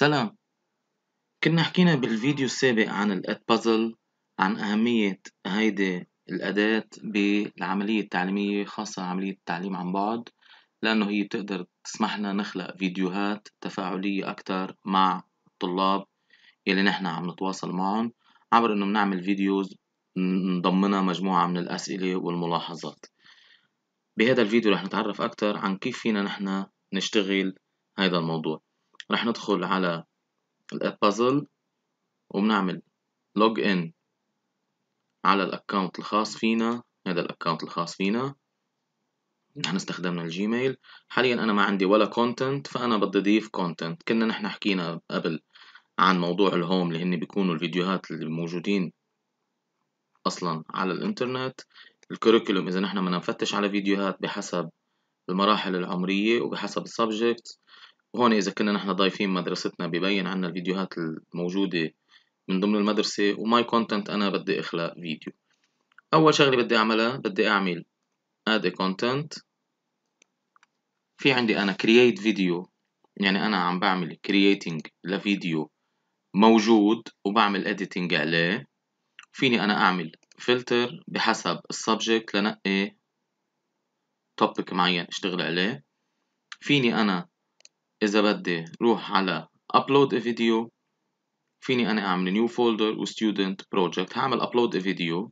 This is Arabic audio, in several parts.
سلام كنا حكينا بالفيديو السابق عن الأد بازل عن أهمية هيدي الأداة بالعملية التعليمية خاصة عملية التعليم عن بعد لأنه هي بتقدر تسمح لنا نخلق فيديوهات تفاعلية أكتر مع الطلاب يلي نحن عم نتواصل معهم عبر إنه بنعمل فيديوز نضمنها مجموعة من الأسئلة والملاحظات بهذا الفيديو رح نتعرف أكتر عن كيف فينا نحن نشتغل هذا الموضوع رح ندخل على البازل وبنعمل لوج ان على الاكونت الخاص فينا هذا الاكونت الخاص فينا نحن استخدمنا الجيميل حاليا انا ما عندي ولا كونتنت فانا بدي اضيف كونتنت كنا نحن حكينا قبل عن موضوع الهوم اللي هن بيكونوا الفيديوهات اللي موجودين اصلا على الانترنت الكوريكولوم اذا نحن بدنا نفتش على فيديوهات بحسب المراحل العمرية وبحسب السبجكت وهون إذا كنا نحن ضايفين مدرستنا ببين عنا الفيديوهات الموجودة من ضمن المدرسة وماي كونتنت أنا بدي أخلق فيديو أول شغلة بدي أعملها بدي أعمل add a content في عندي أنا create video يعني أنا عم بعمل creating لفيديو موجود وبعمل editing عليه فيني أنا أعمل فلتر بحسب السبجكت لنقي توبيك معين اشتغل عليه فيني أنا إذا بدي روح على upload a video فيني أنا أعمل new folder و student project هعمل upload a video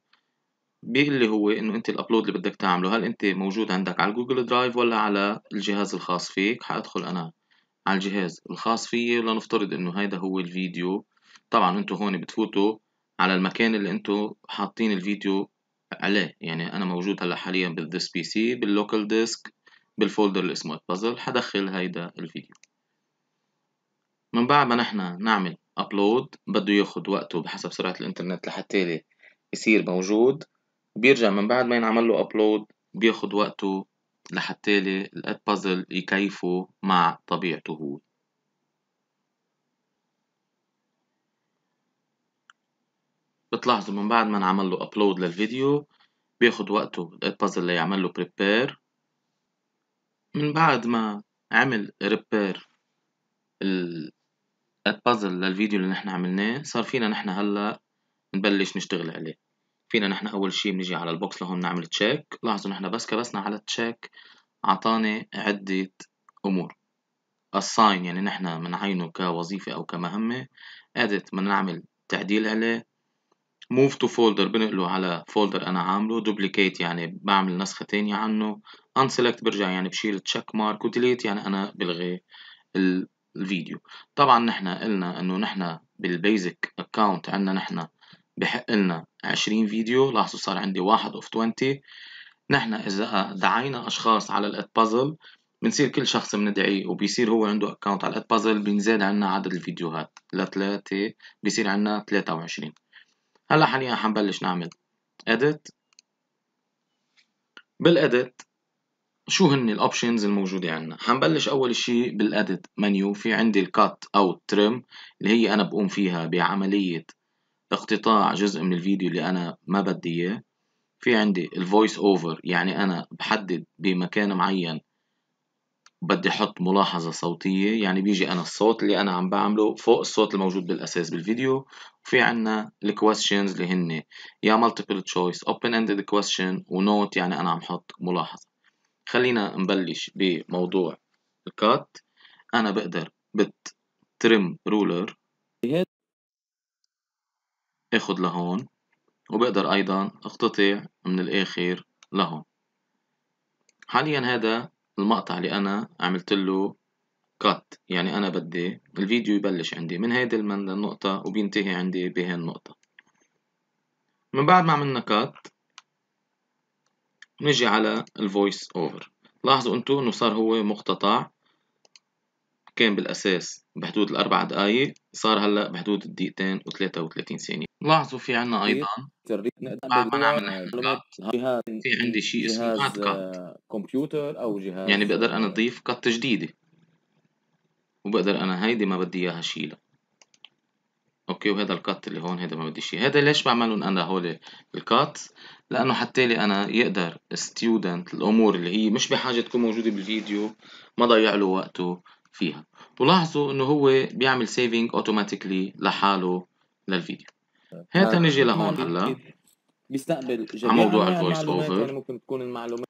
بيقول لي هو إنه أنت الأبلود اللي بدك تعمله هل أنت موجود عندك على جوجل درايف ولا على الجهاز الخاص فيك حأدخل أنا على الجهاز الخاص فيي ولنفترض إنه هيدا هو الفيديو طبعا أنتوا هون بتفوتوا على المكان اللي أنتوا حاطين الفيديو عليه يعني أنا موجود هلا حاليا بالذس بي سي باللوكال ديسك بالفولدر اللي اسمه البازل هدخل هيدا الفيديو من بعد ما نحن نعمل ابلود بده ياخد وقته بحسب سرعة الانترنت لحتى يصير موجود بيرجع من بعد ما ينعمل له ابلود بياخد وقته لحتى الاد بازل يكيفه مع طبيعته هو بتلاحظوا من بعد ما نعمل له ابلود للفيديو بياخد وقته الاد بازل ليعمل له بريبير من بعد ما عمل ريبير البازل للفيديو اللي نحن عملناه صار فينا نحن هلا نبلش نشتغل عليه فينا نحن أول شي بنجي على البوكس لهون نعمل تشيك لاحظوا نحن بس كبسنا على التشيك عطاني عدة أمور الساين يعني نحن بنعينه كوظيفة أو كمهمة edit بنعمل تعديل عليه موف تو فولدر بنقله على فولدر أنا عامله دوبليكيت يعني بعمل نسخة ثانيه عنه unselect برجع يعني بشيل تشيك مارك وديليت يعني انا بلغي الفيديو طبعا نحن قلنا انه نحن بالبيزك اكونت عندنا نحن بحق لنا 20 فيديو لاحظوا صار عندي واحد اوف 20 نحن اذا دعينا اشخاص على الاد بازل بنصير كل شخص بندعيه وبيصير هو عنده اكونت على الاد بازل بنزاد عنا عدد الفيديوهات لثلاثة بيصير عنا 23 هلا حاليا حنبلش نعمل edit بالادت شو هن الاوبشنز الموجوده عندنا حنبلش اول شيء بالاديت منيو في عندي الكات او الترم اللي هي انا بقوم فيها بعمليه اقتطاع جزء من الفيديو اللي انا ما بدي اياه في عندي الفويس اوفر يعني انا بحدد بمكان معين بدي احط ملاحظه صوتيه يعني بيجي انا الصوت اللي انا عم بعمله فوق الصوت الموجود بالاساس بالفيديو وفي عنا الكويستشنز اللي هن يا مالتيبل تشويس اوبن اندد كويستشن ونوت يعني انا عم حط ملاحظه خلينا نبلش بموضوع الكات انا بقدر بالترم رولر اخد لهون وبقدر ايضا اقتطع من الاخر لهون حاليا هذا المقطع اللي انا عملت له كات يعني انا بدي الفيديو يبلش عندي من هيدي النقطة وبينتهي عندي بهي النقطة من بعد ما عملنا كات نجي على الفويس اوفر لاحظوا انتو انه صار هو مقتطع كان بالاساس بحدود الاربع دقايق صار هلا بحدود الدقيقتين و33 ثانيه لاحظوا في عنا ايضا بعد آه، ما نعمل في عندي شيء اسمه اد كمبيوتر آه، او جهاز يعني بقدر انا آه، اضيف كات جديده وبقدر انا هيدي ما بدي اياها شيلها اوكي وهذا الكات اللي هون هذا ما بدي شيء هذا ليش بعملهم انا هول الكات لانه حتى لي انا يقدر ستودنت الامور اللي هي مش بحاجه تكون موجوده بالفيديو ما ضيع له وقته فيها ولاحظوا انه هو بيعمل سيفينج اوتوماتيكلي لحاله للفيديو هات آه، نجي لهون هلا بيستقبل على موضوع الفويس اوفر ممكن تكون المعلومات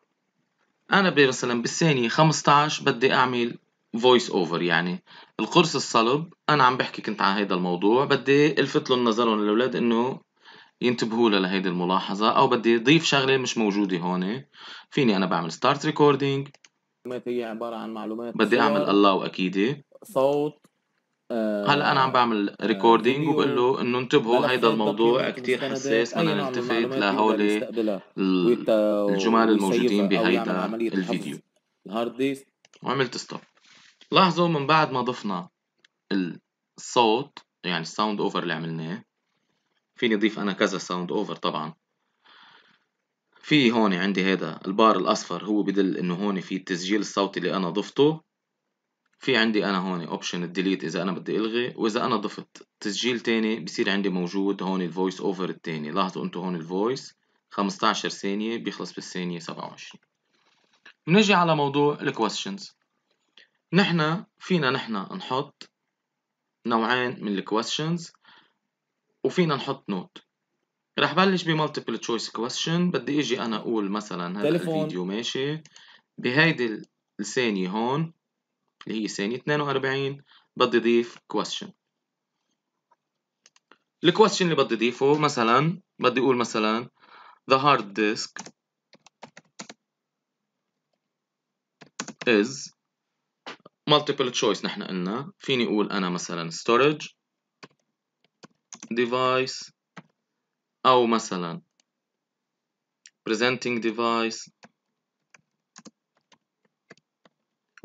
انا مثلا بالثانيه 15 بدي اعمل فويس اوفر يعني القرص الصلب انا عم بحكي كنت على هيدا الموضوع بدي الفت لهم نظرهم الاولاد انه ينتبهوا لهيدي الملاحظة أو بدي أضيف شغلة مش موجودة هون فيني أنا بعمل ستارت ريكوردينج معلومات هي عبارة عن معلومات بدي أعمل الله أكيدة صوت آه هلا أنا عم بعمل ريكوردينج آه، وبقول له إنه انتبهوا هيدا الموضوع كتير حساس بدنا نلتفت لهول الجمال الموجودين بهيدا الفيديو وعملت ستوب لاحظوا من بعد ما ضفنا الصوت يعني الساوند اوفر اللي عملناه فيني اضيف انا كذا ساوند اوفر طبعا في هون عندي هذا البار الاصفر هو بدل انه هون في التسجيل الصوتي اللي انا ضفته في عندي انا هون اوبشن الديليت اذا انا بدي الغي واذا انا ضفت تسجيل تاني بصير عندي موجود هون الفويس اوفر التاني لاحظوا انتو هون الفويس 15 ثانية بيخلص بالثانية 27 بنجي على موضوع الكويستشنز نحنا فينا نحنا نحط نوعين من الكويستشنز وفينا نحط نوت رح بلش بمالتيبل تشويس كويستشن بدي اجي انا اقول مثلا هذا الفيديو ماشي بهيدي الثانية هون اللي هي ثانية 42 بدي اضيف كويستشن الكويستشن اللي بدي اضيفه مثلا بدي اقول مثلا the hard disk is multiple choice نحن قلنا فيني اقول انا مثلا storage device او مثلا presenting device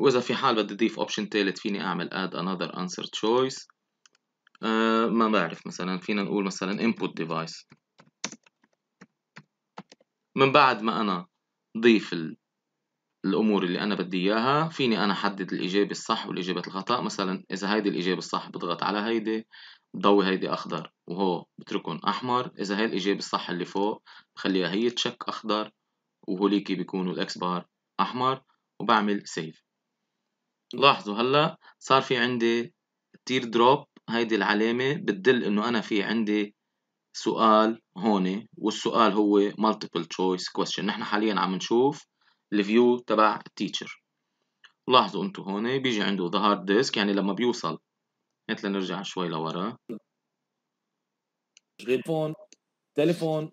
واذا في حال بدي اضيف اوبشن ثالث فيني اعمل add another answer choice أه ما بعرف مثلا فينا نقول مثلا input device من بعد ما انا ضيف ال الأمور اللي أنا بدي إياها فيني أنا أحدد الإجابة الصح والإجابة الخطأ مثلا إذا هيدي الإجابة الصح بضغط على هيدي بضوي هيدي أخضر وهو بتركن أحمر إذا هي الإجابة الصح اللي فوق بخليها هي تشك أخضر وهوليكي بيكونوا الإكس بار أحمر وبعمل سيف لاحظوا هلا صار في عندي تير دروب هيدي العلامة بتدل إنه أنا في عندي سؤال هون والسؤال هو multiple choice question نحن حاليا عم نشوف الفيو تبع التيتشر لاحظوا انتم هون بيجي عنده ذا هارد ديسك يعني لما بيوصل هات لنرجع شوي لورا تليفون تليفون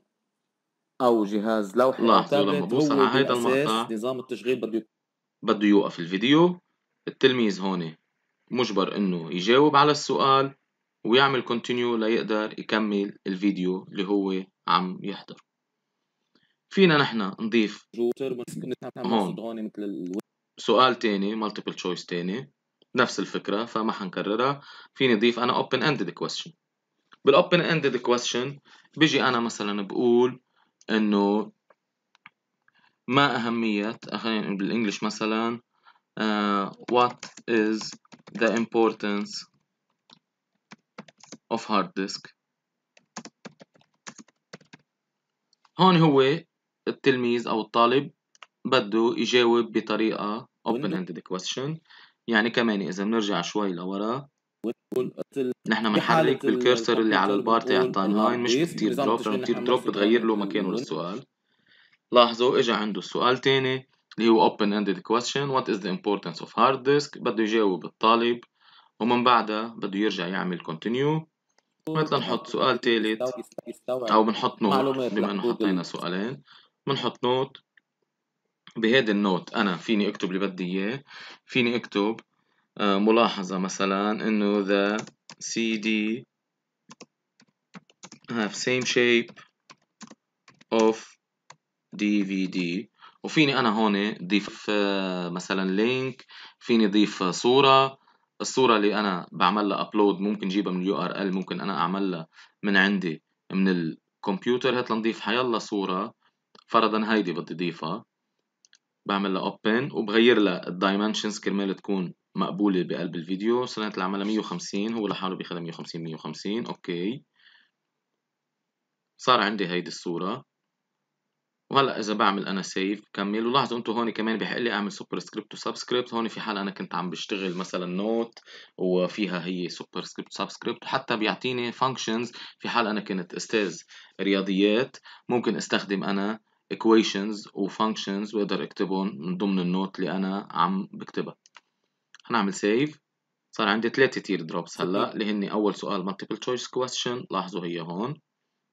او جهاز لوحي لاحظوا لما بوصل على هيدا المقطع نظام التشغيل بده بده يوقف الفيديو التلميذ هون مجبر انه يجاوب على السؤال ويعمل كونتينيو ليقدر يكمل الفيديو اللي هو عم يحضره فينا نحن نضيف سؤال تاني مالتيبل تشويس تاني نفس الفكرة فما حنكررها فيني ضيف أنا open ended question بالاوبن ended question بيجي أنا مثلا بقول إنه ما أهمية خلينا بالإنجلش مثلا uh, what is the importance of hard disk هون هو التلميذ أو الطالب بده يجاوب بطريقة open ended question يعني كمان إذا بنرجع شوي لورا نحن بنحرك بالكيرسر اللي على البار تاع التايم لاين مش بتطير دروب لانه بتطير دروب بتغير له مكانه للسؤال لاحظوا اجى عنده السؤال تاني اللي هو open ended question what is the importance of hard disk بده يجاوب الطالب ومن بعدها بده يرجع يعمل continue مثلا نحط سؤال ثالث او بنحط نوع بما انه حطينا سؤالين بنحط نوت بهيدي النوت انا فيني اكتب اللي بدي اياه فيني اكتب آه، ملاحظة مثلا انه the CD have same shape of DVD وفيني انا هون ضيف آه، مثلا لينك فيني ضيف آه، صورة الصورة اللي انا بعمل لها ابلود ممكن جيبها من اليو ار ال ممكن انا اعملها من عندي من الكمبيوتر هات لنضيف حيلا صورة فرضا هيدي بدي ضيفها بعمل لها اوبن وبغير لها الدايمنشنز كرمال تكون مقبوله بقلب الفيديو سنه العملة 150 هو لحاله بيخلي 150 150 اوكي صار عندي هيدي الصوره وهلا اذا بعمل انا سيف كمل ولاحظوا انتم هون كمان بيحق لي اعمل سوبر سكريبت وسبسكريبت هون في حال انا كنت عم بشتغل مثلا نوت وفيها هي سوبر سكريبت وسبسكريبت وحتى بيعطيني فانكشنز في حال انا كنت استاذ رياضيات ممكن استخدم انا equations functions بقدر اكتبهم من ضمن النوت اللي انا عم بكتبها هنعمل سيف صار عندي ثلاثة تير دروبس هلا اللي هن اول سؤال multiple choice question لاحظوا هي هون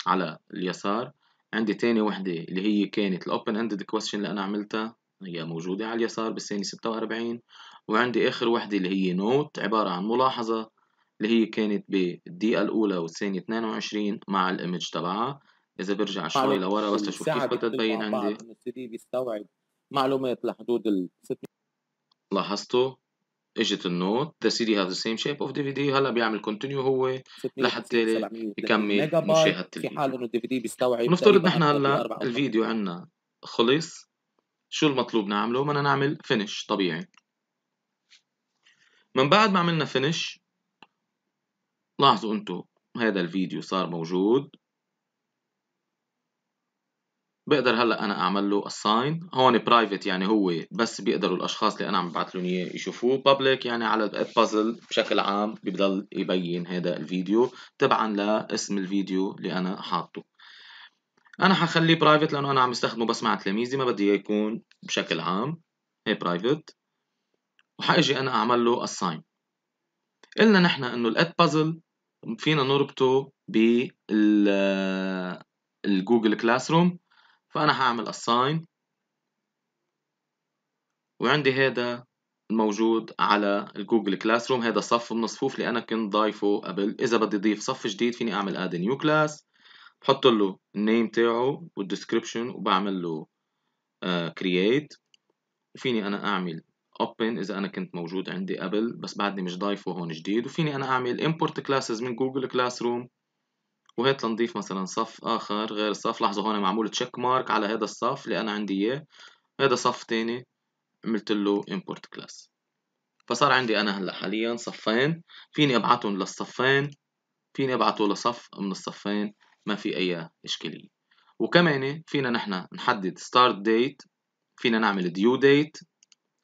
على اليسار عندي تاني وحدة اللي هي كانت الاوبن اندد question اللي انا عملتها هي موجودة على اليسار بالثانية 46 وعندي آخر وحدة اللي هي نوت عبارة عن ملاحظة اللي هي كانت بالدقيقة الأولى والثانية 22 مع الإيمج تبعها اذا برجع شوي لورا بس اشوف كيف بدها تبين عندي نبتدي بيستوعب معلومات لحدود ال لاحظتوا اجت النوت the ذا سيم شيب اوف دي في دي هلا بيعمل كونتينيو هو لحتى يكمل مشاهدة الفيديو في حال انه الدي في دي بيستوعب نفترض نحن هلا الفيديو عندنا خلص شو المطلوب نعمله؟ بدنا نعمل فينش طبيعي من بعد ما عملنا فينش لاحظوا انتم هذا الفيديو صار موجود بقدر هلا انا اعمل له assign هون برايفت يعني هو بس بيقدروا الاشخاص اللي انا عم ببعث لهم اياه يشوفوه public يعني على البازل بشكل عام بضل يبين هذا الفيديو تبعا لاسم الفيديو اللي انا حاطه انا حخليه برايفت لانه انا عم استخدمه بس مع تلاميذي ما بدي يكون بشكل عام هي برايفت وحاجي انا اعمل له assign قلنا نحن انه الاد بازل فينا نربطه بال الجوجل كلاس روم فأنا هعمل assign وعندي هذا الموجود على الجوجل كلاس روم هذا صف من الصفوف اللي أنا كنت ضايفه قبل إذا بدي أضيف صف جديد فيني أعمل add new class بحط له النيم تاعه والديسكريبشن وبعمل له uh, create وفيني أنا أعمل open إذا أنا كنت موجود عندي قبل بس بعدني مش ضايفه هون جديد وفيني أنا أعمل import classes من جوجل كلاس روم وهات لنضيف مثلا صف اخر غير الصف لاحظوا هون معمول تشيك مارك على هذا الصف اللي انا عندي اياه هذا صف تاني عملت له import class فصار عندي انا هلا حاليا صفين فيني ابعتهم للصفين فيني ابعته لصف من الصفين ما في اي اشكاليه وكمان فينا نحن نحدد start date فينا نعمل ديو date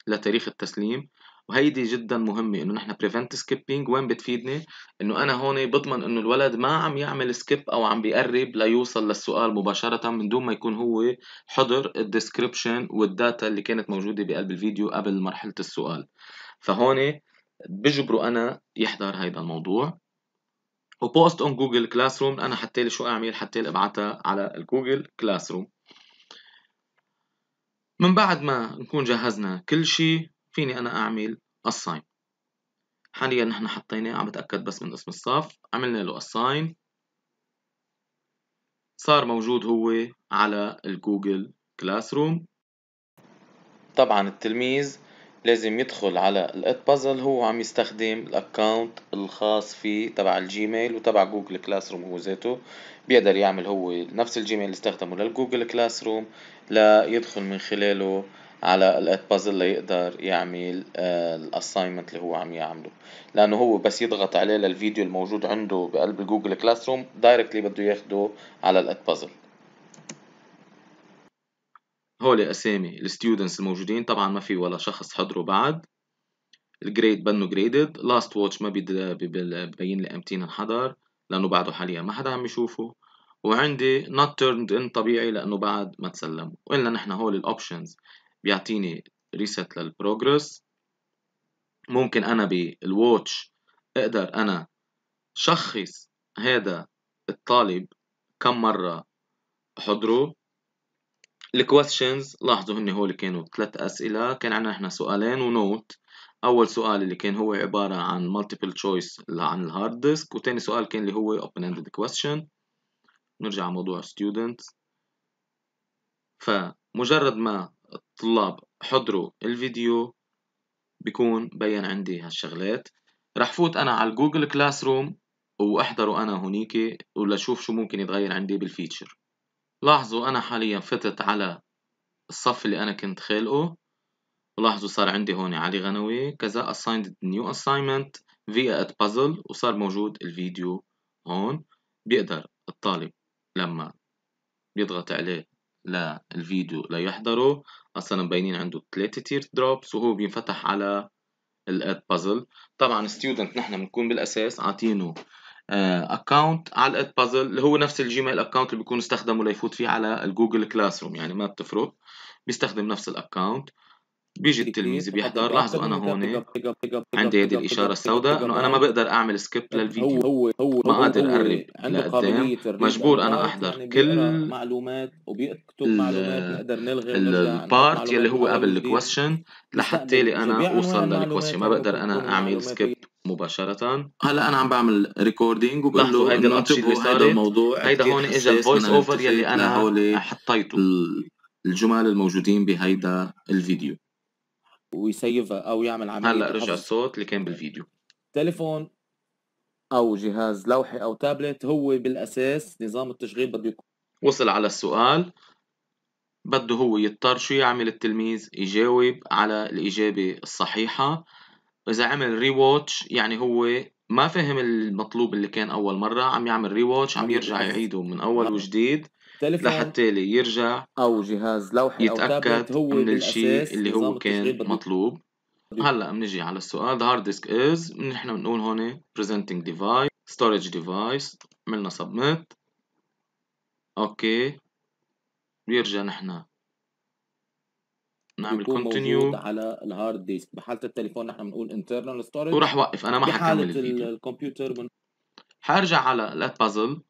لتاريخ التسليم وهيدي جدا مهمه انه نحن بريفنت سكيبينج وين بتفيدني انه انا هون بضمن انه الولد ما عم يعمل سكيب او عم بيقرب ليوصل للسؤال مباشره من دون ما يكون هو حضر الديسكربشن والداتا اللي كانت موجوده بقلب الفيديو قبل مرحله السؤال فهون بجبره انا يحضر هيدا الموضوع وبوست اون جوجل كلاس روم انا حتى لي شو اعمل حتى لي ابعتها على الجوجل كلاس روم من بعد ما نكون جهزنا كل شيء فيني أنا أعمل assign حاليا نحن حطيناه عم بتأكد بس من اسم الصف عملنا له assign صار موجود هو على الجوجل كلاس روم طبعا التلميذ لازم يدخل على الات بازل هو عم يستخدم الاكونت الخاص فيه تبع الجيميل وتبع جوجل كلاس روم هو ذاته بيقدر يعمل هو نفس الجيميل اللي استخدمه للجوجل كلاس روم ليدخل من خلاله على الات بازل ليقدر يعمل الاساينمنت آه، اللي هو عم يعمله لانه هو بس يضغط عليه للفيديو الموجود عنده بقلب جوجل كلاس روم دايركتلي بده ياخده على الات بازل هول اسامي الستودنتس الموجودين طبعا ما في ولا شخص حضره بعد الجريد بنو جريدد لاست واتش ما ببين لي امتين انحضر لانه بعده حاليا ما حدا عم يشوفه وعندي not turned in طبيعي لانه بعد ما تسلم وقلنا نحن هول الاوبشنز بيعطيني ريست للبروجرس ممكن انا بالواتش اقدر انا شخص هذا الطالب كم مرة حضره الكويشنز لاحظوا هن هول كانوا ثلاث أسئلة كان عنا احنا سؤالين ونوت أول سؤال اللي كان هو عبارة عن multiple choice عن الهارد ديسك وتاني سؤال كان اللي هو open ended question نرجع على موضوع students فمجرد ما طلاب حضروا الفيديو بكون بين عندي هالشغلات رح فوت انا على الجوجل كلاس روم واحضره انا هنيك ولشوف شو ممكن يتغير عندي بالفيتشر لاحظوا انا حاليا فتت على الصف اللي انا كنت خالقه ولاحظوا صار عندي هون علي غنوي كذا assigned new assignment via a puzzle وصار موجود الفيديو هون بيقدر الطالب لما بيضغط عليه للفيديو ليحضره اصلا مبينين عنده 3 تير دروبس وهو بينفتح على الاد بازل طبعا ستودنت نحن بنكون بالاساس عاطينه اكونت آه، على الاد بازل اللي هو نفس الجيميل اكونت اللي بيكون استخدمه ليفوت فيه على الجوجل كلاس روم يعني ما بتفرق بيستخدم نفس الاكونت بيجي إيه، التلميذ إيه، بيحضر إيه، لاحظوا انا هون عندي هيدي الاشاره السوداء انه انا ما بقدر اعمل سكيب للفيديو هو هو ما قادر اقرب لقدام مجبور انا احضر يعني كل معلومات وبيكتب معلومات بقدر نلغي البارت يلي هو قبل الكويشن لحتى لي انا اوصل للكويشن ما بقدر انا اعمل سكيب مباشرة هلا انا عم بعمل ريكوردينج وبقول له هيدا الانشطة اللي صارت هيدا الموضوع هيدا هون اجى الفويس اوفر يلي انا حطيته الجمل الموجودين بهيدا الفيديو ويسيفها او يعمل عمليه هلا رجع الصوت اللي كان بالفيديو تليفون او جهاز لوحي او تابلت هو بالاساس نظام التشغيل بده يكون وصل على السؤال بده هو يضطر شو يعمل التلميذ يجاوب على الإجابة الصحيحة إذا عمل ري واتش يعني هو ما فهم المطلوب اللي كان أول مرة عم يعمل ري واتش عم يرجع يعيده من أول نعم. وجديد تليفون لحتى لي يرجع او جهاز لوحي يتاكد أو هو من الشيء اللي هو كان مطلوب هلا بنجي على السؤال هارد ديسك از نحن بنقول هون presenting device storage device عملنا submit اوكي بيرجع نحن نعمل كونتينيو على الهارد ديسك بحاله التليفون نحن بنقول انترنال ستورج وراح وقف انا ما حكمل الفيديو الكمبيوتر من... حارجع على الات بازل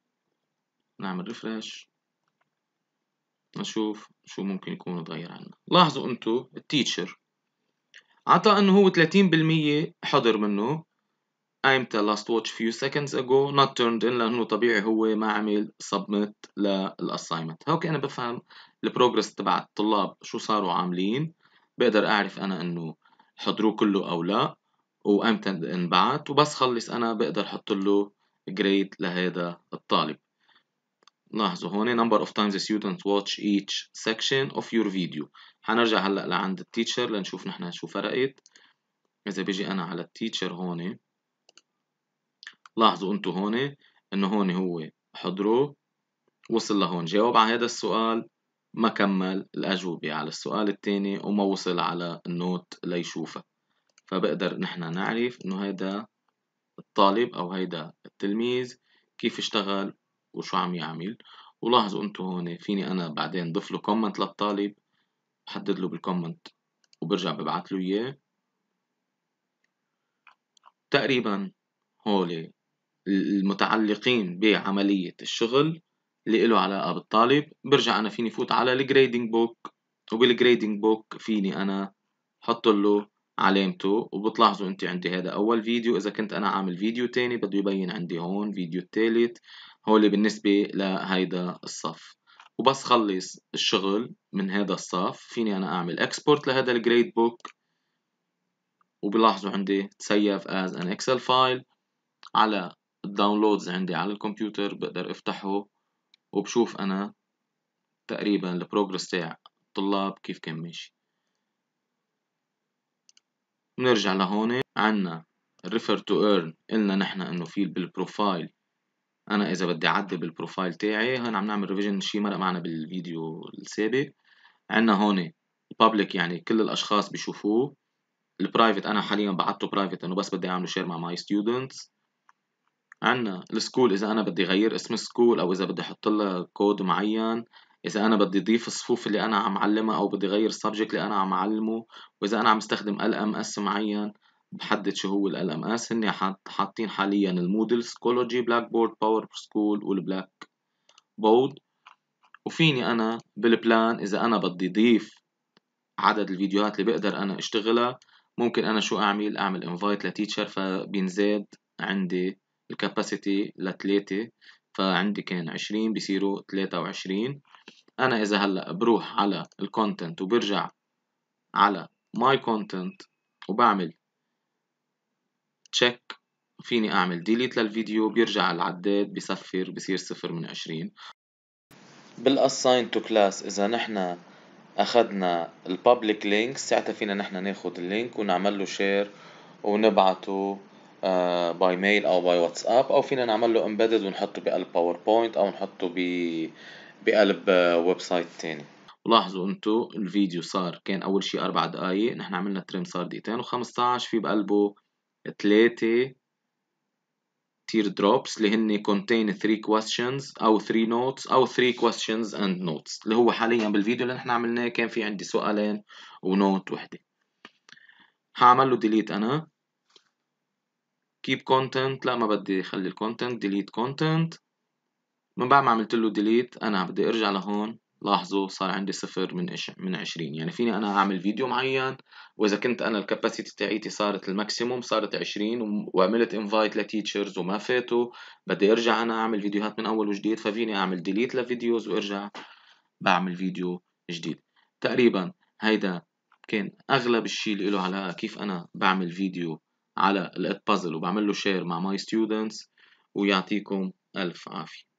نعمل ريفرش نشوف شو ممكن يكون تغير عنا لاحظوا انتو التيتشر عطى انه هو 30% حضر منه ايمتى last watch few seconds ago not turned in لانه طبيعي هو ما عمل submit للاساينمنت هوك انا بفهم البروجرس تبع الطلاب شو صاروا عاملين بقدر اعرف انا انه حضروه كله او لا وامتى انبعت وبس خلص انا بقدر احط له جريد لهذا الطالب لاحظوا هون number of times the student watch each section of your video هنرجع هلا لعند التيتشر لنشوف نحن شو فرقت اذا بيجي انا على التيتشر هون لاحظوا انتم هون انه هون هو حضروا وصل لهون جاوب على هذا السؤال ما كمل الأجوبة على السؤال الثاني وما وصل على النوت ليشوفها فبقدر نحن نعرف إنه هذا الطالب أو هيدا التلميذ كيف اشتغل وشو عم يعمل ولاحظوا انتو هون فيني انا بعدين ضيف له كومنت للطالب بحدد له بالكومنت وبرجع ببعث له اياه تقريبا هول المتعلقين بعملية الشغل اللي له علاقة بالطالب برجع أنا فيني فوت على الجريدنج بوك وبالجريدنج بوك فيني أنا حط له علامته وبتلاحظوا انت عندي هذا اول فيديو اذا كنت انا عامل فيديو تاني بده يبين عندي هون فيديو التالت هو اللي بالنسبة لهيدا الصف وبس خلص الشغل من هذا الصف فيني أنا أعمل اكسبورت لهذا الجريد بوك وبلاحظوا عندي تسيف as an excel file على الداونلودز عندي على الكمبيوتر بقدر افتحه وبشوف أنا تقريبا البروجرس تاع الطلاب كيف كان ماشي بنرجع لهون عنا refer to earn قلنا نحن انه في بالبروفايل انا اذا بدي اعدل بالبروفايل تاعي هون عم نعمل ريفيجن شي مرق معنا بالفيديو السابق عندنا هون البابليك يعني كل الاشخاص بيشوفوه البرايفت انا حاليا بعته برايفت انه بس بدي اعمله شير مع ماي ستودنتس عندنا السكول اذا انا بدي اغير اسم السكول او اذا بدي احط لها كود معين اذا انا بدي اضيف الصفوف اللي انا عم علمها او بدي اغير السبجكت اللي انا عم علمه واذا انا عم استخدم ال ام اس معين بحدد شو هو ال LMS هن حاطين حاليا المودل سكولوجي بلاك بورد باور سكول والبلاك بورد وفيني أنا بالبلان إذا أنا بدي ضيف عدد الفيديوهات اللي بقدر أنا أشتغلها ممكن أنا شو أعمل أعمل انفايت لتيتشر فبينزاد عندي الكاباسيتي لثلاثة فعندي كان عشرين بيصيروا تلاتة وعشرين أنا إذا هلأ بروح على الكونتنت وبرجع على ماي كونتنت وبعمل تشيك فيني اعمل ديليت للفيديو بيرجع العداد بصفر بصير صفر من عشرين بالاساين تو كلاس اذا نحن اخذنا البابليك لينك ساعتها فينا نحن ناخذ اللينك ونعمل له شير ونبعته باي آه، ميل او باي واتساب او فينا نعمل له امبيدد ونحطه بقلب باوربوينت او نحطه ب بقلب ويب آه، سايت تاني ولاحظوا انتو الفيديو صار كان اول شيء اربع دقايق نحن عملنا تريم صار دقيقتين و15 في بقلبه تلاتة تير دروبس اللي هن contain three questions او three notes او three questions and notes اللي هو حاليا بالفيديو اللي نحن عملناه كان في عندي سؤالين ونوت وحده هعمل له delete انا keep content لا ما بدي خلي ال content delete content من بعد ما عملت له delete انا بدي ارجع لهون لاحظوا صار عندي صفر من إش... من 20 يعني فيني انا اعمل فيديو معين واذا كنت انا الكباسيتي تاعيتي صارت الماكسيموم صارت 20 وعملت انفايت لتيتشرز وما فاتوا بدي ارجع انا اعمل فيديوهات من اول وجديد ففيني اعمل ديليت لفيديوز وارجع بعمل فيديو جديد تقريبا هيدا كان اغلب الشيء اللي له علاقه كيف انا بعمل فيديو على الات بازل وبعمل له شير مع ماي ستودنتس ويعطيكم الف عافيه